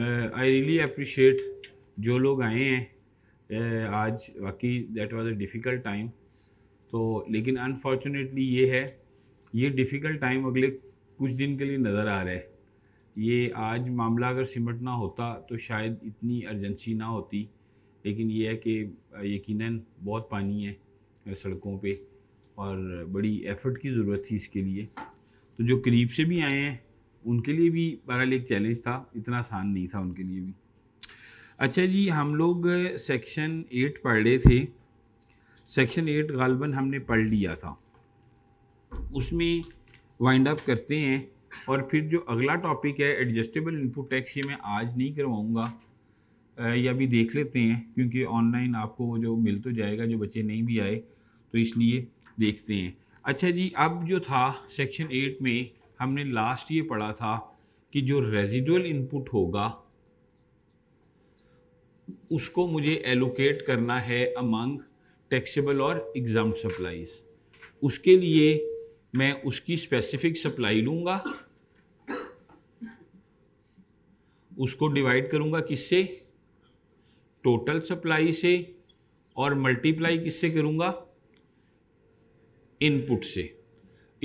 I really appreciate जो लोग आए हैं uh, आज वाकई that was a difficult time तो लेकिन अनफॉर्चुनेटली ये है ये डिफ़िकल्ट टाइम अगले कुछ दिन के लिए नज़र आ रहा है ये आज मामला अगर सिमटना होता तो शायद इतनी अर्जेंसी ना होती लेकिन ये है कि uh, यकीन बहुत पानी है uh, सड़कों पे और बड़ी एफ़र्ट की ज़रूरत थी इसके लिए तो जो करीब से भी आए हैं उनके लिए भी बहरहाल एक चैलेंज था इतना आसान नहीं था उनके लिए भी अच्छा जी हम लोग सेक्शन एट पढ़ रहे थे सेक्शन एट गालबन हमने पढ़ लिया था उसमें वाइंड अप करते हैं और फिर जो अगला टॉपिक है एडजस्टेबल इनपुट टैक्स ये मैं आज नहीं करवाऊँगा या भी देख लेते हैं क्योंकि ऑनलाइन आपको वो जो मिल तो जाएगा जो बच्चे नहीं भी आए तो इसलिए देखते हैं अच्छा जी अब जो था सेक्शन एट में हमने लास्ट ये पढ़ा था कि जो रेजिडुअल इनपुट होगा उसको मुझे एलोकेट करना है अमंग टैक्सेबल और एग्जाम सप्लाईज उसके लिए मैं उसकी स्पेसिफिक सप्लाई लूंगा उसको डिवाइड करूंगा किससे टोटल सप्लाई से और मल्टीप्लाई किससे करूंगा इनपुट से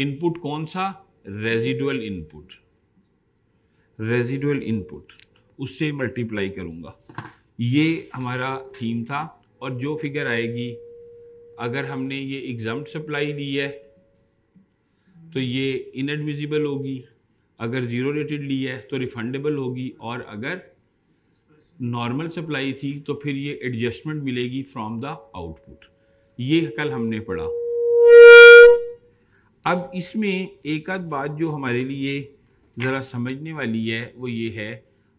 इनपुट कौन सा रेजिडुअल इनपुट रेजिडुअल इनपुट उससे मल्टीप्लाई करूँगा ये हमारा थीम था और जो फिगर आएगी अगर हमने ये एग्जाम सप्लाई ली है तो ये इनएडमिजिबल होगी अगर ज़ीरो रेटेड ली है तो रिफंडेबल होगी और अगर नॉर्मल सप्लाई थी तो फिर ये एडजस्टमेंट मिलेगी फ्रॉम द आउटपुट ये कल हमने पढ़ा अब इसमें एक आध बात जो हमारे लिए ज़रा समझने वाली है वो ये है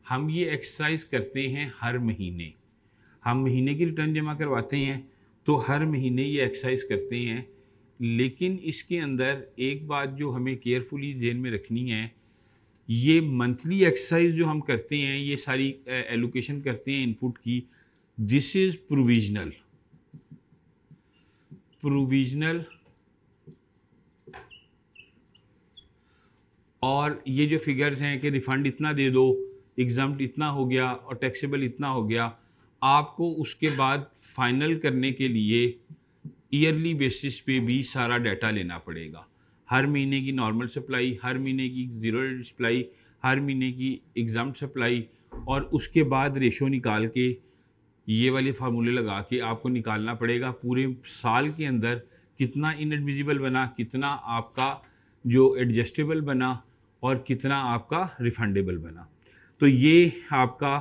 हम ये एक्सरसाइज करते हैं हर महीने हम महीने की रिटर्न जमा करवाते हैं तो हर महीने ये एक्सरसाइज करते हैं लेकिन इसके अंदर एक बात जो हमें केयरफुली जेन में रखनी है ये मंथली एक्सरसाइज जो हम करते हैं ये सारी एलोकेशन करते हैं इनपुट की दिस इज़ प्रोविजनल प्रोविजनल और ये जो फिगर्स हैं कि रिफ़ंड इतना दे दो एग्ज़ाम इतना हो गया और टैक्सेबल इतना हो गया आपको उसके बाद फाइनल करने के लिए ईयरली बेसिस पे भी सारा डाटा लेना पड़ेगा हर महीने की नॉर्मल सप्लाई हर महीने की ज़ीरो सप्लाई हर महीने की एग्ज़ाम सप्लाई और उसके बाद रेशो निकाल के ये वाले फार्मूले लगा के आपको निकालना पड़ेगा पूरे साल के अंदर कितना इनएडमिजिबल बना कितना आपका जो एडजस्टेबल बना और कितना आपका रिफंडेबल बना तो ये आपका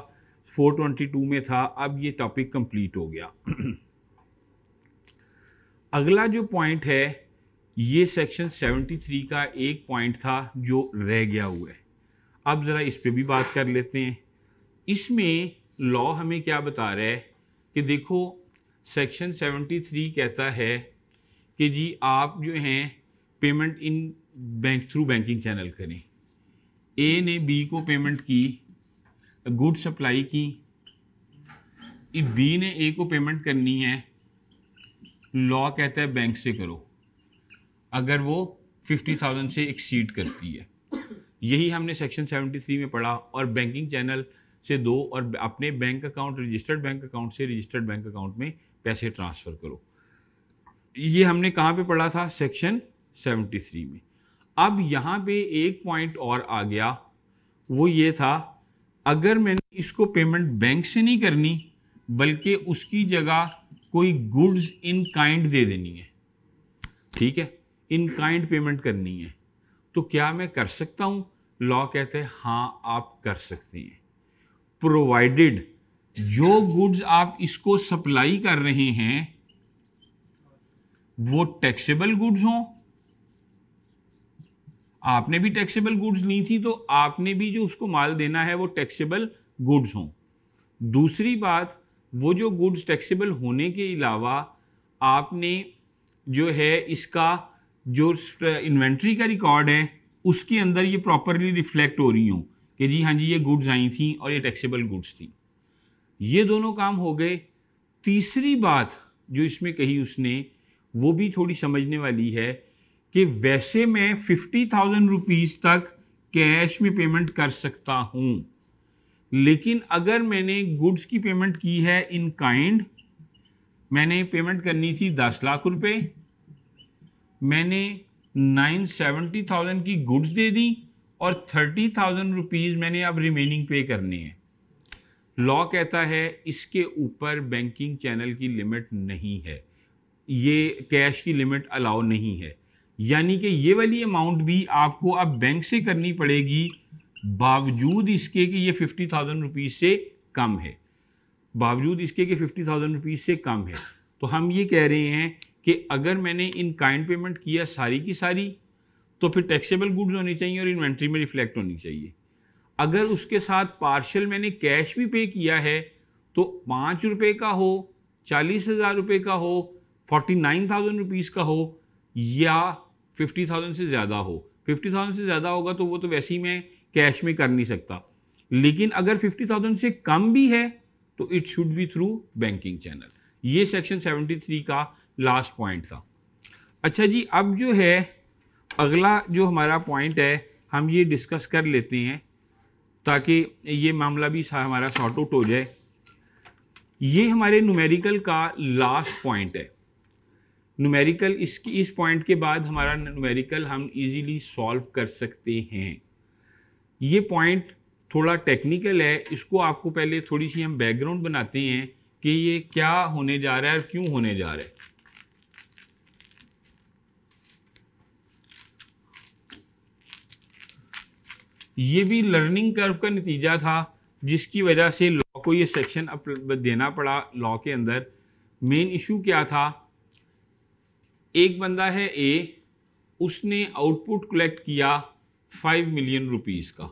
422 में था अब ये टॉपिक कंप्लीट हो गया अगला जो पॉइंट है ये सेक्शन 73 का एक पॉइंट था जो रह गया हुआ है अब ज़रा इस पे भी बात कर लेते हैं इसमें लॉ हमें क्या बता रहा है कि देखो सेक्शन 73 कहता है कि जी आप जो हैं payment in bank through banking channel करें ए ने बी को पेमेंट की गुड सप्लाई की बी ने ए को पेमेंट करनी है लॉ कहता है बैंक से करो अगर वो फिफ्टी थाउजेंड से एक्सीड करती है यही हमने सेक्शन सेवेंटी थ्री में पढ़ा और बैंकिंग चैनल से दो और अपने bank account registered bank account से रजिस्टर्ड बैंक अकाउंट में पैसे ट्रांसफ़र करो ये हमने कहाँ पे पढ़ा था सेक्शन सेवेंटी थ्री में अब यहां पे एक पॉइंट और आ गया वो ये था अगर मैंने इसको पेमेंट बैंक से नहीं करनी बल्कि उसकी जगह कोई गुड्स इन काइंड दे देनी है ठीक है इन काइंड पेमेंट करनी है तो क्या मैं कर सकता हूं लॉ कहते हैं हाँ आप कर सकते हैं प्रोवाइडेड जो गुड्स आप इसको सप्लाई कर रहे हैं वो टैक्सेबल गुड्स हों आपने भी टैक्सेबल गुड्स ली थी तो आपने भी जो उसको माल देना है वो टैक्सेबल गुड्स हों दूसरी बात वो जो गुड्स टैक्सेबल होने के अलावा आपने जो है इसका जो इन्वेंट्री का रिकॉर्ड है उसके अंदर ये प्रॉपरली रिफ्लेक्ट हो रही हूँ कि जी हाँ जी ये गुड्स आई थी और ये टैक्सेबल गुड्स थी ये दोनों काम हो गए तीसरी बात जो इसमें कही उसने वो भी थोड़ी समझने वाली है कि वैसे मैं फिफ्टी थाउजेंड रुपीज़ तक कैश में पेमेंट कर सकता हूँ लेकिन अगर मैंने गुड्स की पेमेंट की है इन काइंड मैंने पेमेंट करनी थी दस लाख रुपए मैंने नाइन सेवेंटी थाउजेंड की गुड्स दे दी और थर्टी थाउजेंड रुपीज़ मैंने अब रिमेनिंग पे करनी है लॉ कहता है इसके ऊपर बैंकिंग चैनल की लिमिट नहीं है ये कैश की लिमिट अलाउ नहीं है यानी कि ये वाली अमाउंट भी आपको अब बैंक से करनी पड़ेगी बावजूद इसके कि ये फिफ्टी थाउजेंड रुपीज़ से कम है बावजूद इसके कि फिफ्टी थाउजेंड रुपीज़ से कम है तो हम ये कह रहे हैं कि अगर मैंने इन काइंड पेमेंट किया सारी की सारी तो फिर टैक्सेबल गुड्स होनी चाहिए और इन्वेंट्री में रिफ्लेक्ट होनी चाहिए अगर उसके साथ पार्शल मैंने कैश भी पे किया है तो पाँच रुपये का हो चालीस हज़ार रुपये का हो फोर्टी नाइन थाउजेंड रुपीज़ का हो या फिफ्टी थाउजेंड से ज़्यादा हो फिफ्टी थाउजेंड से ज़्यादा होगा तो वो तो वैसे ही मैं कैश में कर नहीं सकता लेकिन अगर फिफ्टी थाउजेंड से कम भी है तो it should be through banking channel ये सेक्शन सेवेंटी थ्री का लास्ट पॉइंट था अच्छा जी अब जो है अगला जो हमारा पॉइंट है हम ये डिस्कस कर लेते हैं ताकि ये मामला भी हमारा शॉर्ट आउट हो जाए ये हमारे न्यूमेरिकल का लास्ट पॉइंट है न्यूमेरिकल इसकी इस पॉइंट के बाद हमारा न्यूमेरिकल हम इजीली सॉल्व कर सकते हैं ये पॉइंट थोड़ा टेक्निकल है इसको आपको पहले थोड़ी सी हम बैकग्राउंड बनाते हैं कि ये क्या होने जा रहा है और क्यों होने जा रहा है ये भी लर्निंग कर्व का नतीजा था जिसकी वजह से लॉ को ये सेक्शन अप देना पड़ा लॉ के अंदर मेन इशू क्या था एक बंदा है ए उसने आउटपुट कलेक्ट किया फाइव मिलियन रुपीस का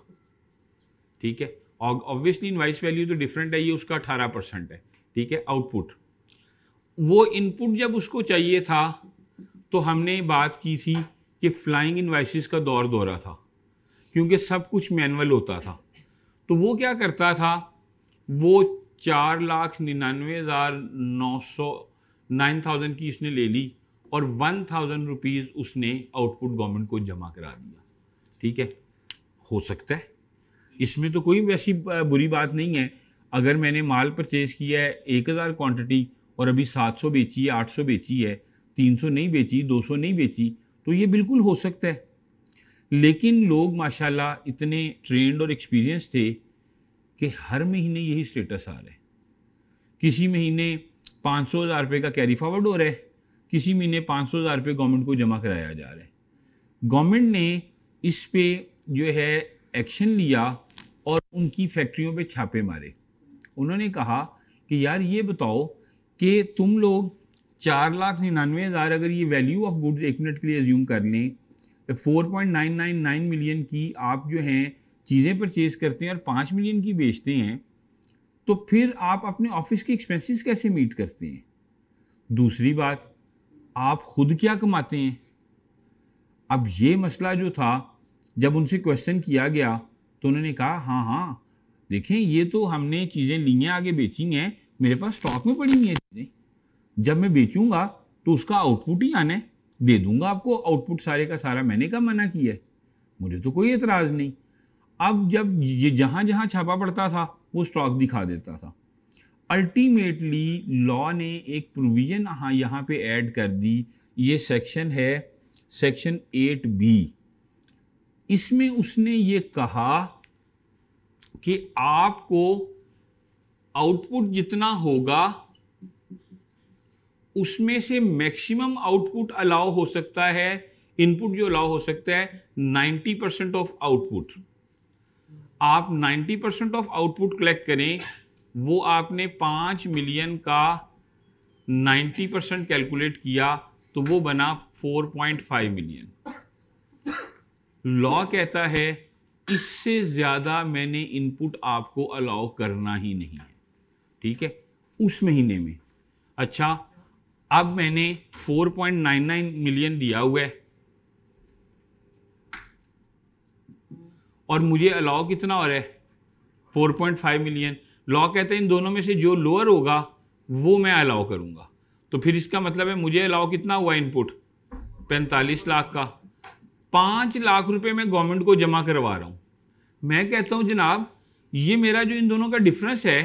ठीक है और ऑब्वियसली इनवाइस वैल्यू तो डिफरेंट है ये उसका अठारह परसेंट है ठीक है आउटपुट वो इनपुट जब उसको चाहिए था तो हमने बात की थी कि फ्लाइंग इन्वाइसिस का दौर दौरा था क्योंकि सब कुछ मैनुअल होता था तो वो क्या करता था वो चार लाख निन्यानवे हज़ार नौ सौ नाइन थाउजेंड की इसने ले ली और वन थाउजेंड रुपीज़ उसने आउटपुट गवर्नमेंट को जमा करा दिया ठीक है हो सकता है इसमें तो कोई वैसी बुरी बात नहीं है अगर मैंने माल परचेज़ किया है एक हज़ार क्वान्टिटी और अभी सात सौ बेची है आठ सौ बेची है तीन सौ नहीं बेची दो सौ नहीं बेची तो ये बिल्कुल हो सकता है लेकिन लोग माशाल्लाह इतने ट्रेंड और एक्सपीरियंस थे कि हर महीने यही स्टेटस आ रहा है किसी महीने पाँच सौ हज़ार रुपये का कैरी फॉरवर्ड हो रहा है किसी महीने पाँच सौ हज़ार रुपये गवर्नमेंट को जमा कराया जा रहा है गवर्नमेंट ने इस पर जो है एक्शन लिया और उनकी फैक्ट्रियों पे छापे मारे उन्होंने कहा कि यार ये बताओ कि तुम लोग चार लाख निन्यानवे हज़ार अगर ये वैल्यू ऑफ गुड्स एक मिनट के लिए एज्यूम कर लें तो four point nine nine nine million की आप जो हैं चीज़ें परचेज करते हैं और पाँच मिलियन की बेचते हैं तो फिर आप अपने ऑफिस के एक्सपेंसेस कैसे मीट करते हैं दूसरी बात आप खुद क्या कमाते हैं अब ये मसला जो था जब उनसे क्वेश्चन किया गया तो उन्होंने कहा हाँ हाँ देखें ये तो हमने चीज़ें ली हैं आगे बेची हैं मेरे पास स्टॉक में पड़ी हुई हैं चीज़ें जब मैं बेचूंगा तो उसका आउटपुट ही आना है दे दूंगा आपको आउटपुट सारे का सारा मैंने का मना किया है मुझे तो कोई एतराज़ नहीं अब जब ये जहाँ जहाँ छापा पड़ता था वो स्टॉक दिखा देता था अल्टीमेटली लॉ ने एक प्रोविज़न हाँ यहाँ पे ऐड कर दी ये सेक्शन है सेक्शन एट बी इसमें उसने ये कहा कि आपको आउटपुट जितना होगा उसमें से मैक्सिमम आउटपुट अलाउ हो सकता है इनपुट जो अलाउ हो सकता है 90 परसेंट ऑफ आउटपुट आप 90 परसेंट ऑफ आउटपुट कलेक्ट करें वो आपने पाँच मिलियन का नाइन्टी परसेंट कैलकुलेट किया तो वो बना four point five million law कहता है इससे ज़्यादा मैंने इनपुट आपको अलाउ करना ही नहीं है ठीक है उस महीने में अच्छा अब मैंने 4.99 मिलियन दिया हुआ है और मुझे अलाउ कितना हो रहा है 4.5 मिलियन लॉ कहते हैं इन दोनों में से जो लोअर होगा वो मैं अलाउ करूंगा तो फिर इसका मतलब है मुझे अलाउ कितना हुआ इनपुट पैंतालीस लाख का पाँच लाख रुपए मैं गवर्नमेंट को जमा करवा रहा हूँ मैं कहता हूँ जनाब ये मेरा जो इन दोनों का डिफरेंस है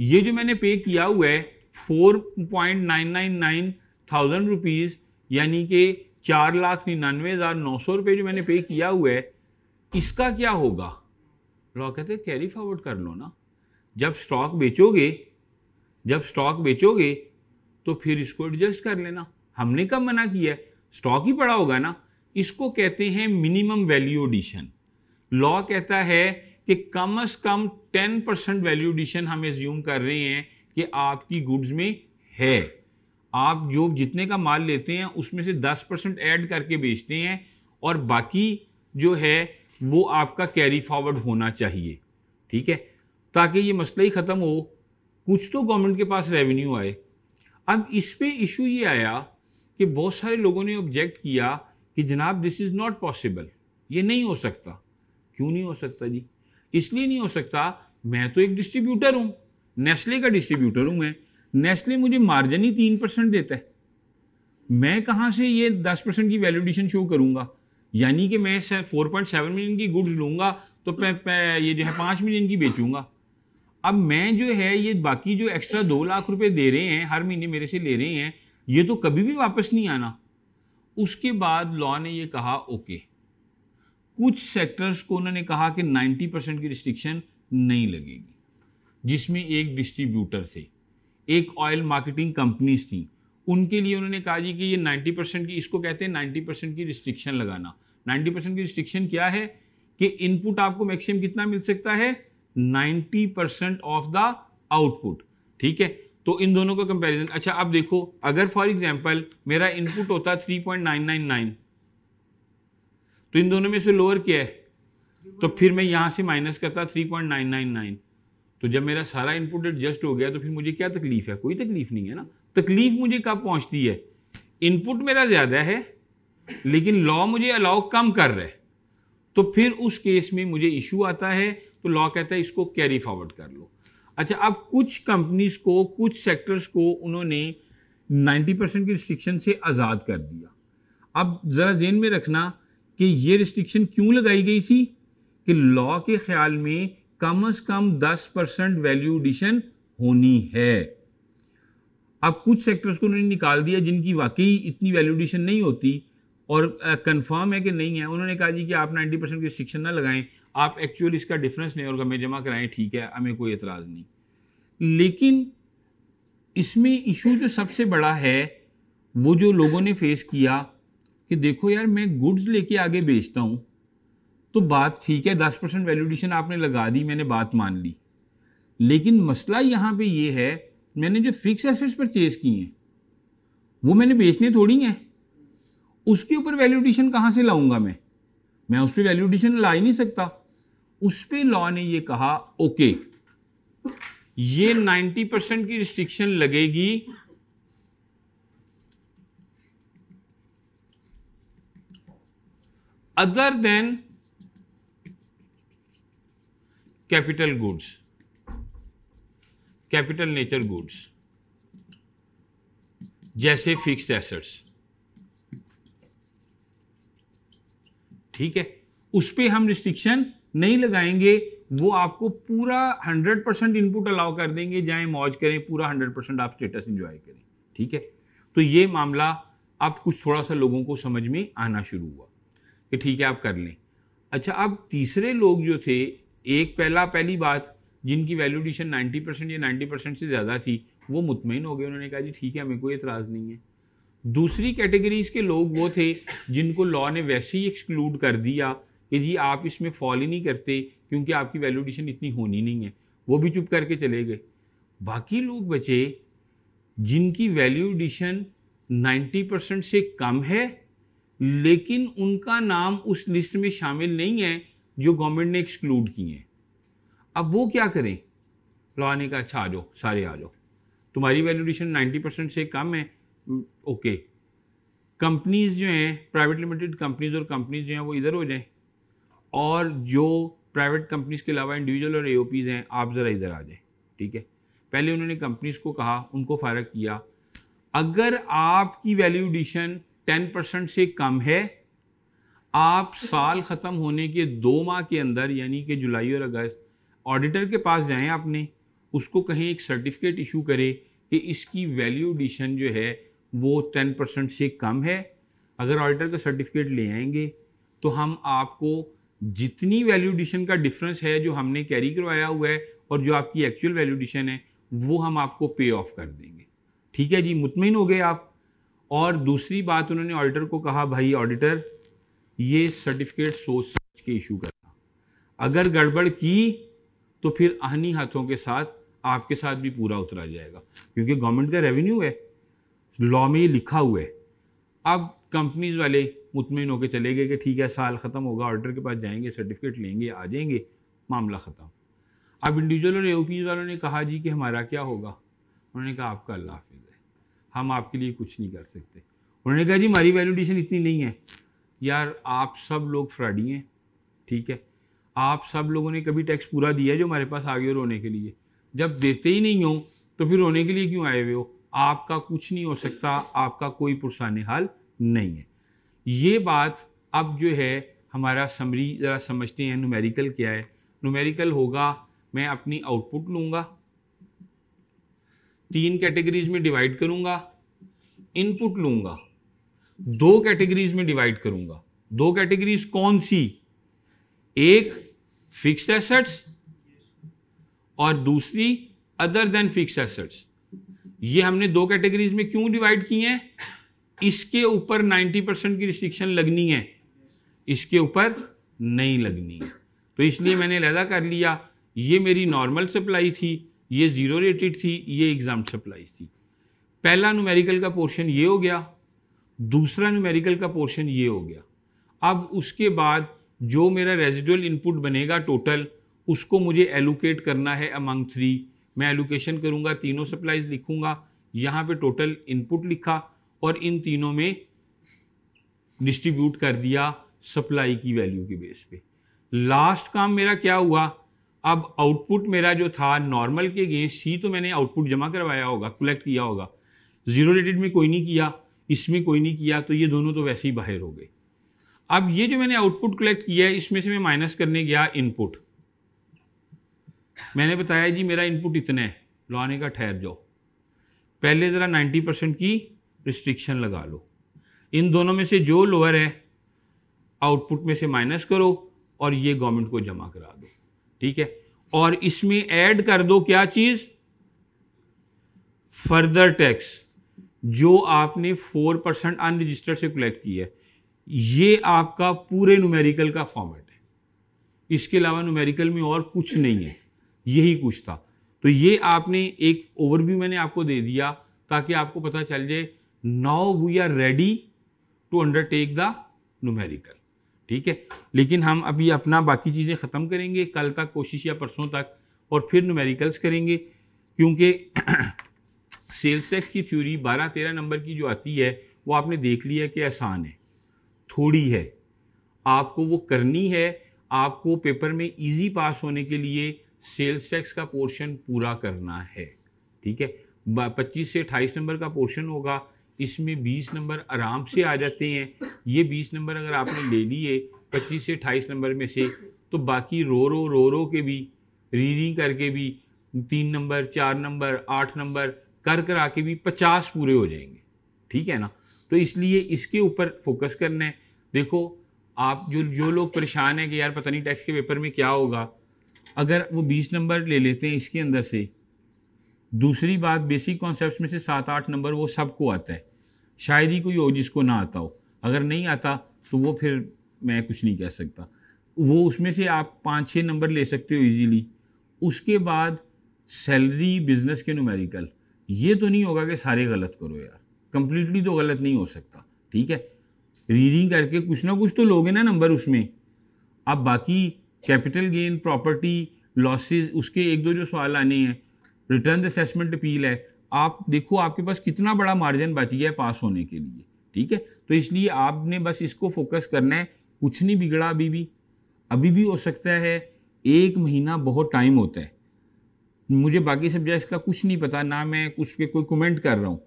ये जो मैंने पे किया हुआ है four point nine nine nine thousand rupees यानी कि चार लाख निन्यानवे हज़ार नौ सौ रुपये जो मैंने पे किया हुआ है इसका क्या होगा लॉ कहते हैं कैरी फॉरवर्ड कर लो ना जब स्टॉक बेचोगे जब स्टॉक बेचोगे तो फिर इसको एडजस्ट कर लेना हमने कब मना किया है स्टॉक ही पड़ा होगा ना इसको कहते हैं मिनिमम वैल्यू एडिशन लॉ कहता है कि कम अज़ कम टेन परसेंट वैल्यू एडिशन हम एज्यूम कर रहे हैं कि आपकी गुड्स में है आप जो जितने का माल लेते हैं उसमें से दस परसेंट ऐड करके बेचते हैं और बाकी जो है वो आपका कैरी फॉरवर्ड होना चाहिए ठीक है ताकि ये मसला ही ख़त्म हो कुछ तो गवर्नमेंट के पास रेवेन्यू आए अब इस पर इशू ये आया कि बहुत सारे लोगों ने ऑब्जेक्ट किया कि जनाब दिस इज़ नॉट पॉसिबल ये नहीं हो सकता क्यों नहीं हो सकता जी इसलिए नहीं हो सकता मैं तो एक डिस्ट्रीब्यूटर हूँ नेस्ले का डिस्ट्रीब्यूटर हूँ मैं नेस्ले मुझे मार्जिन ही तीन परसेंट देता है मैं कहाँ से ये दस परसेंट की वैल्यूडेशन शो करूँगा यानी कि मैं फोर पॉइंट सेवन मिलियन की गुड्स लूँगा तो पे, पे, ये जो है पाँच मिलियन की बेचूंगा अब मैं जो है ये बाकी जो एक्स्ट्रा दो लाख रुपए दे रहे हैं हर महीने मेरे से ले रहे हैं ये तो कभी भी वापस नहीं आना उसके बाद लॉ ने ये कहा ओके कुछ सेक्टर्स को उन्होंने कहा कि 90 परसेंट की रिस्ट्रिक्शन नहीं लगेगी जिसमें एक डिस्ट्रीब्यूटर थे एक ऑयल मार्केटिंग कंपनीज थी उनके लिए उन्होंने कहा जी कि ये 90 परसेंट की इसको कहते हैं 90 परसेंट की रिस्ट्रिक्शन लगाना 90 परसेंट की रिस्ट्रिक्शन क्या है कि इनपुट आपको मैक्सिमम कितना मिल सकता है 90 परसेंट ऑफ द आउटपुट ठीक है तो इन दोनों का कंपैरिजन अच्छा आप देखो अगर फॉर एग्जांपल मेरा इनपुट होता थ्री 3.999 तो इन दोनों में से लोअर क्या है तो फिर मैं यहां से माइनस करता थ्री तो जब मेरा सारा इनपुट एडजस्ट हो गया तो फिर मुझे क्या तकलीफ है कोई तकलीफ नहीं है ना तकलीफ मुझे कब पहुंचती है इनपुट मेरा ज़्यादा है लेकिन लॉ मुझे अलाउ कम कर रहा है तो फिर उस केस में मुझे इशू आता है तो लॉ कहता है इसको कैरी फॉरवर्ड कर लो अच्छा अब कुछ कंपनीज को कुछ सेक्टर्स को उन्होंने 90 परसेंट की रिस्ट्रिक्शन से आज़ाद कर दिया अब ज़रा जेन में रखना कि ये रिस्ट्रिक्शन क्यों लगाई गई थी कि लॉ के ख्याल में कम अज़ कम 10 परसेंट वैल्यू एडिशन होनी है अब कुछ सेक्टर्स को उन्होंने निकाल दिया जिनकी वाकई इतनी वैल्यूडेशन नहीं होती और कंफर्म है कि नहीं है उन्होंने कहा जी कि आप नाइन्टी परसेंट की शिक्षण ना लगाएं आप एक्चुअल इसका डिफरेंस नहीं और हमें जमा कराएं ठीक है हमें कोई एतराज़ नहीं लेकिन इसमें इशू जो सबसे बड़ा है वो जो लोगों ने फेस किया कि देखो यार मैं गुड्स लेके आगे बेचता हूँ तो बात ठीक है दस परसेंट वैल्यूडेशन आपने लगा दी मैंने बात मान ली लेकिन मसला यहाँ पे ये यह है मैंने जो फिक्स एसेट्स परचेज की हैं वो मैंने बेचने थोड़ी हैं उसके ऊपर वैल्यूडिशन कहाँ से लाऊंगा मैं मैं उस पर वैल्यूडिशन ला ही नहीं सकता उस पर लॉ ने ये कहा ओके ये 90 परसेंट की रिस्ट्रिक्शन लगेगी other than capital goods capital nature goods जैसे फिक्स्ड एसेट्स ठीक है उस पर हम रिस्ट्रिक्शन नहीं लगाएंगे वो आपको पूरा 100 परसेंट इनपुट अलाउ कर देंगे जाए मौज करें पूरा 100 परसेंट आप स्टेटस एंजॉय करें ठीक है तो ये मामला अब कुछ थोड़ा सा लोगों को समझ में आना शुरू हुआ कि ठीक है आप कर लें अच्छा अब तीसरे लोग जो थे एक पहला पहली बात जिनकी वैल्यूडिशन नाइन्टी परसेंट या नाइन्टी परसेंट से ज़्यादा थी वो मुतमिन हो गए उन्होंने कहा जी ठीक है हमें कोई एतराज़ नहीं है दूसरी कैटेगरीज़ के लोग वो थे जिनको लॉ ने वैसे ही एक्सक्लूड कर दिया कि जी आप इसमें फॉल ही नहीं करते क्योंकि आपकी वैल्यूडिशन इतनी होनी नहीं है वो भी चुप करके चले गए बाकी लोग बचे जिनकी वैल्यूडिशन 90 परसेंट से कम है लेकिन उनका नाम उस लिस्ट में शामिल नहीं है जो गवर्नमेंट ने एक्सक्लूड किए हैं अब वो क्या करें लॉ ने कहा अच्छा आ जाओ सारे आ जाओ तुम्हारी वैल्यूडेशन नाइन्टी परसेंट से कम है ओके हम्म, कंपनीज़ जो हैं प्राइवेट लिमिटेड कंपनीज़ और कंपनीज़ जो हैं वो इधर हो जाएं और जो प्राइवेट कंपनीज़ के अलावा इंडिविजुअल और ए हैं आप ज़रा इधर आ जाएं ठीक है पहले उन्होंने कंपनीज़ को कहा उनको फ़ारग किया अगर आपकी वैल्यूडिशन टेन परसेंट से कम है आप साल ख़त्म होने के दो माह के अंदर यानी कि जुलाई और अगस्त ऑडिटर के पास जाएं आपने उसको कहीं एक सर्टिफिकेट इशू करे कि इसकी वैल्यू एडिशन जो है वो टेन परसेंट से कम है अगर ऑडिटर का सर्टिफिकेट ले आएंगे तो हम आपको जितनी वैल्यू एडिशन का डिफरेंस है जो हमने कैरी करवाया हुआ है और जो आपकी एक्चुअल वैल्यू एडिशन है वो हम आपको पे ऑफ कर देंगे ठीक है जी मुतमिन हो गए आप और दूसरी बात उन्होंने ऑडिटर को कहा भाई ऑडिटर ये सर्टिफिकेट सोच समझ के इशू करना अगर गड़बड़ की तो फिर आनी हाथों के साथ आपके साथ भी पूरा उतरा जाएगा क्योंकि गवर्नमेंट का रेवेन्यू है लॉ में ये लिखा हुआ है अब कंपनीज वाले मुतमिन होकर चले गए कि ठीक है साल ख़त्म होगा ऑर्डर के पास जाएंगे सर्टिफिकेट लेंगे आ जाएंगे मामला ख़त्म अब इंडिविजुअल और ए वालों ने कहा जी कि हमारा क्या होगा उन्होंने कहा आपका अल्लाह हाफिज है हम आपके लिए कुछ नहीं कर सकते उन्होंने कहा जी हमारी वैल्यूडेशन इतनी नहीं है यार आप सब लोग फ्रॉडी हैं ठीक है आप सब लोगों ने कभी टैक्स पूरा दिया है जो हमारे पास आ गए रोने के लिए जब देते ही नहीं हो तो फिर रोने के लिए क्यों आए हुए हो आपका कुछ नहीं हो सकता आपका कोई पुरसान हाल नहीं है ये बात अब जो है हमारा समरी ज़रा समझते हैं नुमेरिकल क्या है नुमेरिकल होगा मैं अपनी आउटपुट लूँगा तीन कैटेगरीज में डिवाइड करूँगा इनपुट लूँगा दो कैटेगरीज में डिवाइड करूँगा दो कैटेगरीज कौन सी एक फिक्स्ड एसेट्स और दूसरी अदर देन फिक्स्ड एसेट्स ये हमने दो कैटेगरीज में क्यों डिवाइड किए हैं इसके ऊपर 90 परसेंट की रिस्ट्रिक्शन लगनी है इसके ऊपर नहीं लगनी है तो इसलिए मैंने लहदा कर लिया ये मेरी नॉर्मल सप्लाई थी ये ज़ीरो रेटेड थी ये एग्ज़ाम सप्लाई थी पहला न्यूमेरिकल का पोर्शन ये हो गया दूसरा न्यूमेरिकल का पोर्शन ये हो गया अब उसके बाद जो मेरा रेजिडुअल इनपुट बनेगा टोटल उसको मुझे एलोकेट करना है अमंग थ्री मैं एलोकेशन करूँगा तीनों सप्लाइज लिखूँगा यहाँ पे टोटल इनपुट लिखा और इन तीनों में डिस्ट्रीब्यूट कर दिया सप्लाई की वैल्यू के बेस पे लास्ट काम मेरा क्या हुआ अब आउटपुट मेरा जो था नॉर्मल के अगेंस्ट ही तो मैंने आउटपुट जमा करवाया होगा कलेक्ट किया होगा जीरो रेटेड में कोई नहीं किया इसमें कोई नहीं किया तो ये दोनों तो वैसे ही बाहर हो गए अब ये जो मैंने आउटपुट कलेक्ट किया है इसमें से मैं माइनस करने गया इनपुट मैंने बताया जी मेरा इनपुट इतना है लाने का ठहर जाओ पहले ज़रा 90 परसेंट की रिस्ट्रिक्शन लगा लो इन दोनों में से जो लोअर है आउटपुट में से माइनस करो और ये गवर्नमेंट को जमा करा दो ठीक है और इसमें ऐड कर दो क्या चीज़ फर्दर टैक्स जो आपने फोर परसेंट अनरजिस्टर्ड से कलेक्ट की है ये आपका पूरे न्यूमेरिकल का फॉर्मेट है इसके अलावा न्यूमेरिकल में और कुछ नहीं है यही कुछ था तो ये आपने एक ओवरव्यू मैंने आपको दे दिया ताकि आपको पता चल जाए now we are ready to undertake the numerical ठीक है लेकिन हम अभी अपना बाकी चीज़ें ख़त्म करेंगे कल तक कोशिश या परसों तक और फिर न्यूमेरिकल्स करेंगे क्योंकि सेल्स टैक्स की थ्योरी 12 13 नंबर की जो आती है वो आपने देख लिया कि आसान है थोड़ी है आपको वो करनी है आपको पेपर में इजी पास होने के लिए सेल्स टैक्स का पोर्शन पूरा करना है ठीक है पच्चीस से अट्ठाईस नंबर का पोर्शन होगा इसमें बीस नंबर आराम से आ जाते हैं ये बीस नंबर अगर आपने ले लिए पच्चीस से अट्ठाईस नंबर में से तो बाकी रो रो रो रो के भी रीडिंग करके भी तीन नंबर चार नंबर आठ नंबर कर कर आके भी पचास पूरे हो जाएंगे ठीक है ना तो इसलिए इसके ऊपर फोकस करना है देखो आप जो जो लोग परेशान हैं कि यार पता नहीं टैक्स के पेपर में क्या होगा अगर वो बीस नंबर ले लेते हैं इसके अंदर से दूसरी बात बेसिक कॉन्सेप्ट में से सात आठ नंबर वो सबको आता है शायद ही कोई हो जिसको ना आता हो अगर नहीं आता तो वो फिर मैं कुछ नहीं कह सकता वो उसमें से आप पाँच छः नंबर ले सकते हो इजीली उसके बाद सैलरी बिजनेस के नुमेरिकल ये तो नहीं होगा कि सारे गलत करो यार कंप्लीटली तो गलत नहीं हो सकता ठीक है रीडिंग करके कुछ ना कुछ तो लोगे ना नंबर उसमें अब बाकी कैपिटल गेन प्रॉपर्टी लॉसेज उसके एक दो जो सवाल आने हैं रिटर्न असेसमेंट अपील है आप देखो आपके पास कितना बड़ा मार्जिन बच गया है पास होने के लिए ठीक है तो इसलिए आपने बस इसको फोकस करना है कुछ नहीं बिगड़ा अभी भी अभी भी हो सकता है एक महीना बहुत टाइम होता है मुझे बाकी सब्जेक्ट्स का कुछ नहीं पता ना मैं कुछ पर कोई कमेंट कर रहा हूँ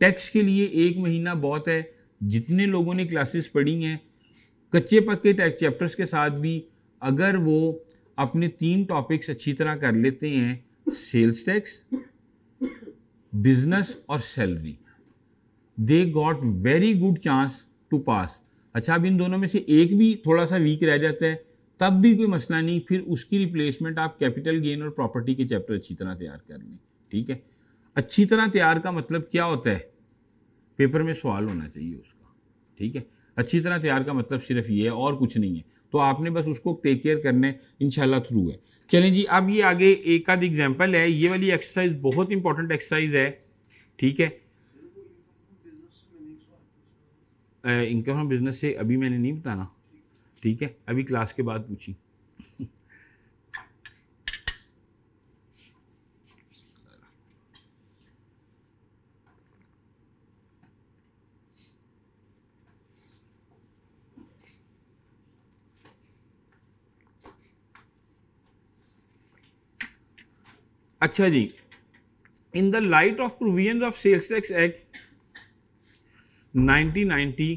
टैक्स के लिए एक महीना बहुत है जितने लोगों ने क्लासेस पढ़ी हैं कच्चे पक्के टैक्स चैप्टर्स के साथ भी अगर वो अपने तीन टॉपिक्स अच्छी तरह कर लेते हैं सेल्स टैक्स बिजनेस और salary they got very good chance to pass अच्छा अब इन दोनों में से एक भी थोड़ा सा वीक रह जाता है तब भी कोई मसला नहीं फिर उसकी रिप्लेसमेंट आप कैपिटल गेन और प्रॉपर्टी के चैप्टर अच्छी तरह तैयार कर लें ठीक है अच्छी तरह तैयार का मतलब क्या होता है पेपर में सवाल होना चाहिए उसका ठीक है अच्छी तरह तैयार का मतलब सिर्फ ये है और कुछ नहीं है तो आपने बस उसको टेक केयर करने इन इनशाला थ्रू है चलें जी अब ये आगे एक आध एग्जाम्पल है ये वाली एक्सरसाइज बहुत इंपॉर्टेंट एक्सरसाइज है ठीक है इनकम बिजनेस से अभी मैंने नहीं बताना ठीक है अभी क्लास के बाद पूछी अच्छा जी in the light of provision of sales tax act 1990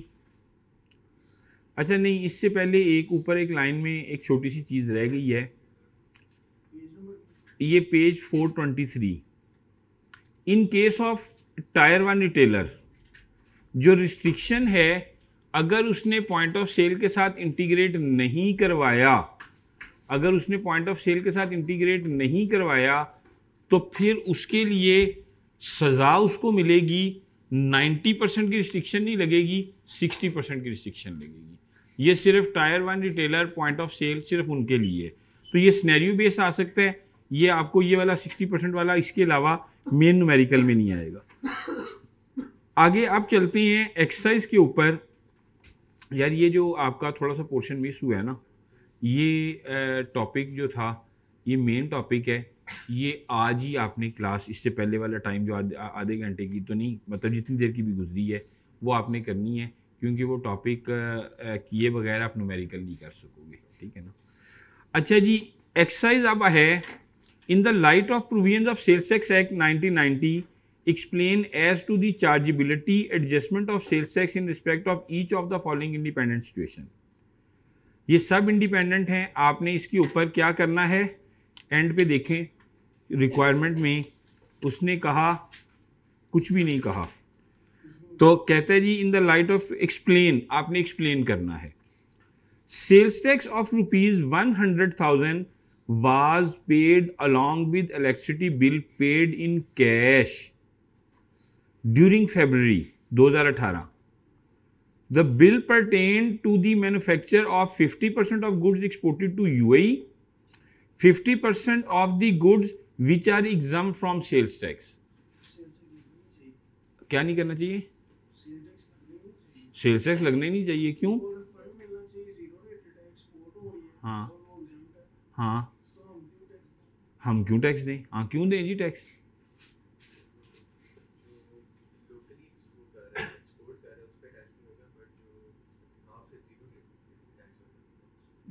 अच्छा नहीं इससे पहले एक ऊपर एक लाइन में एक छोटी सी चीज़ रह गई है ये page 423 in case of tier one retailer जो रिस्ट्रिक्शन है अगर उसने पॉइंट ऑफ सेल के साथ इंटीग्रेट नहीं करवाया अगर उसने पॉइंट ऑफ सेल के साथ इंटीग्रेट नहीं करवाया तो फिर उसके लिए सज़ा उसको मिलेगी 90 परसेंट की रिस्ट्रिक्शन नहीं लगेगी 60 परसेंट की रिस्ट्रिक्शन लगेगी ये सिर्फ tier one retailer point of sale सिर्फ उनके लिए तो ये स्नैरियो बेस आ सकता है ये आपको ये वाला 60 परसेंट वाला इसके अलावा मेन नुमेरिकल में नहीं आएगा आगे आप चलते हैं एक्सरसाइज के ऊपर यार ये जो आपका थोड़ा सा पोर्शन मिस हुआ है ना ये टॉपिक जो था ये मेन टॉपिक है ये आज ही आपने क्लास इससे पहले वाला टाइम जो आधे घंटे की तो नहीं मतलब जितनी देर की भी गुजरी है वो आपने करनी है क्योंकि वो टॉपिक किए बगैर आप नूमेरिकल नहीं कर सकोगे ठीक है ना अच्छा जी एक्सरसाइज अब है in the light of provision of sales tax act ninety explain as to the chargeability adjustment of sales tax in respect of each of the following independent situation ये सब इंडिपेंडेंट हैं आपने इसके ऊपर क्या करना है एंड पे देखें रिक्वायरमेंट में उसने कहा कुछ भी नहीं कहा तो कहते हैं जी in the light of explain आपने एक्सप्लेन करना है sales tax of rupees one hundred thousand was paid along with electricity bill paid in cash during February 2018 the bill pertained to the manufacture of 50% of goods exported to UAE 50% of the goods which are exempt from sales tax क्या नहीं करना चाहिए sales tax लगने नहीं चाहिए क्यों हाँ हाँ हम क्यों टैक्स दें हाँ क्यों दें जी टैक्स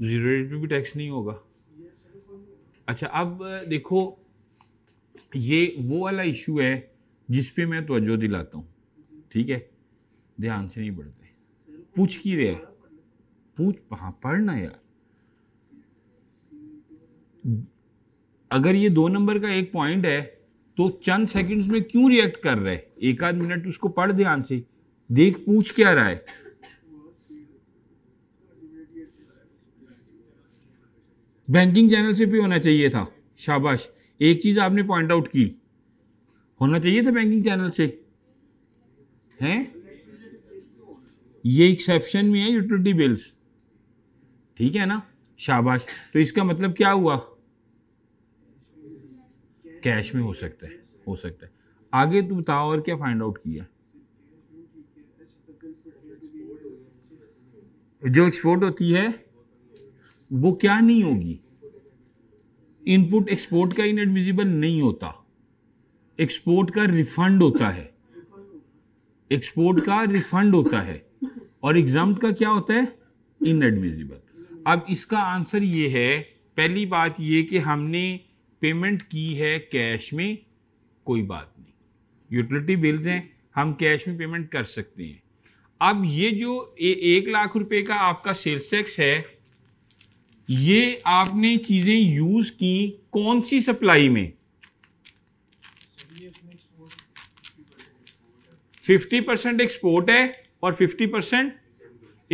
जीरो रेट पे भी टैक्स नहीं होगा अच्छा अब देखो ये वो वाला इशू है जिस पे मैं तोज्जो दिलाता हूँ ठीक है ध्यान से नहीं पढ़ते पूछ की रे पूछ हाँ पढ़ना यार अगर ये दो नंबर का एक पॉइंट है तो चंद सेकंड्स में क्यों रिएक्ट कर रहा है एक आध मिनट उसको पढ़ ध्यान से देख पूछ क्या रहा है बैंकिंग चैनल से भी होना चाहिए था शाबाश एक चीज़ आपने पॉइंट आउट की होना चाहिए था बैंकिंग चैनल से हैं ये एक्सेप्शन में है यूटिलिटी बिल्स ठीक है ना शाबाश तो इसका मतलब क्या हुआ कैश में हो सकता है हो सकता है आगे तू बताओ और क्या फाइंड आउट किया जो एक्सपोर्ट होती है वो क्या नहीं होगी इनपुट एक्सपोर्ट का इनएडमिजिबल नहीं होता एक्सपोर्ट का रिफंड होता है एक्सपोर्ट का रिफंड होता है और एग्जाम का क्या होता है इनएडमिजिबल अब इसका आंसर ये है पहली बात ये कि हमने पेमेंट की है कैश में कोई बात नहीं यूटिलिटी बिल्स हैं हम कैश में पेमेंट कर सकते हैं अब ये जो ए, एक लाख रुपए का आपका सेल्स टैक्स है ये आपने चीजें यूज की कौन सी सप्लाई में फिफ्टी परसेंट एक्सपोर्ट है और फिफ्टी परसेंट